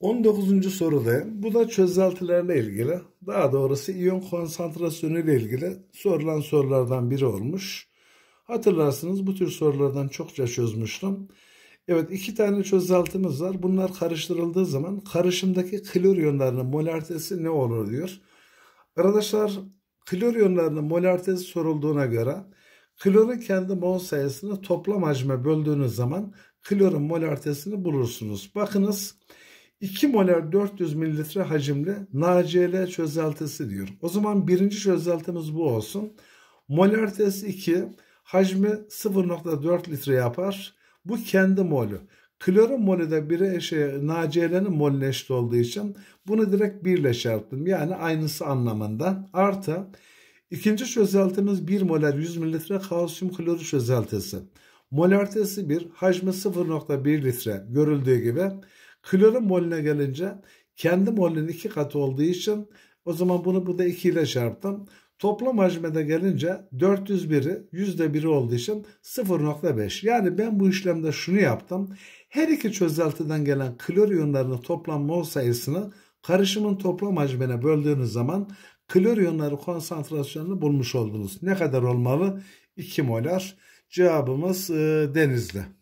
19. sorudayım. Bu da çözeltilerle ilgili. Daha doğrusu iyon konsantrasyonu ile ilgili sorulan sorulardan biri olmuş. Hatırlarsınız bu tür sorulardan çokça çözmüştüm. Evet iki tane çözeltimiz var. Bunlar karıştırıldığı zaman karışımdaki klor iyonlarının molartesi ne olur diyor. Arkadaşlar klor iyonlarının molartesi sorulduğuna göre klorun kendi mol sayısını toplam hacme böldüğünüz zaman klorun molartesini bulursunuz. Bakınız 2 molar 400 mililitre hacimli NaCl çözeltisi diyor. O zaman birinci çözeltimiz bu olsun. Moler test 2 hacmi 0.4 litre yapar. Bu kendi molü. Klorun molü de 1'e eşe NaCl'nin molüne eşit olduğu için bunu direkt 1 ile çarptım. Yani aynısı anlamında. Artı ikinci çözeltimiz 1 molar 100 mililitre kalsiyum klorür çözeltisi. Moler testi 1 hacmi 0.1 litre görüldüğü gibi Klorun molüne gelince kendi molünün iki katı olduğu için o zaman bunu burada 2 ile çarptım. Toplam hacmede gelince 401'i %1'i olduğu için 0.5. Yani ben bu işlemde şunu yaptım. Her iki çözeltiden gelen klor iyonlarının toplam mol sayısını karışımın toplam hacmine böldüğünüz zaman klor iyonları konsantrasyonunu bulmuş oldunuz. Ne kadar olmalı? 2 molar. Cevabımız e, denizli.